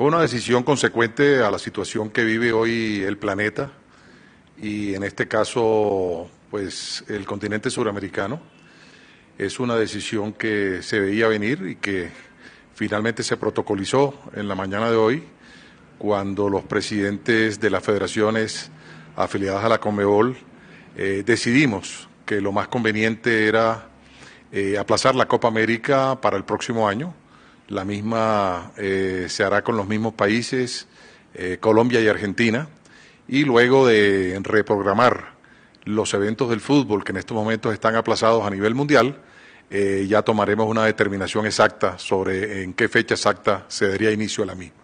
Fue una decisión consecuente a la situación que vive hoy el planeta y en este caso, pues el continente suramericano. Es una decisión que se veía venir y que finalmente se protocolizó en la mañana de hoy cuando los presidentes de las federaciones afiliadas a la Comebol eh, decidimos que lo más conveniente era eh, aplazar la Copa América para el próximo año la misma eh, se hará con los mismos países, eh, Colombia y Argentina, y luego de reprogramar los eventos del fútbol que en estos momentos están aplazados a nivel mundial, eh, ya tomaremos una determinación exacta sobre en qué fecha exacta se daría inicio a la misma.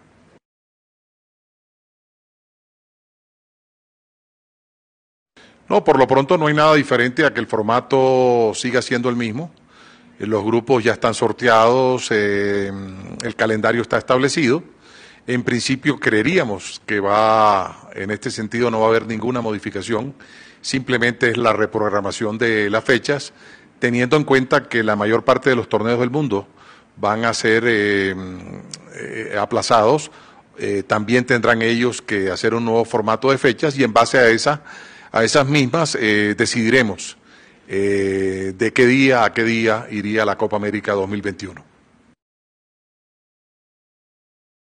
No, por lo pronto no hay nada diferente a que el formato siga siendo el mismo. Eh, los grupos ya están sorteados, eh, el calendario está establecido. En principio creeríamos que va, en este sentido no va a haber ninguna modificación, simplemente es la reprogramación de las fechas, teniendo en cuenta que la mayor parte de los torneos del mundo van a ser eh, aplazados, también tendrán ellos que hacer un nuevo formato de fechas y en base a, a esas mismas decidiremos eh, de qué día a qué día iría la Copa América 2021.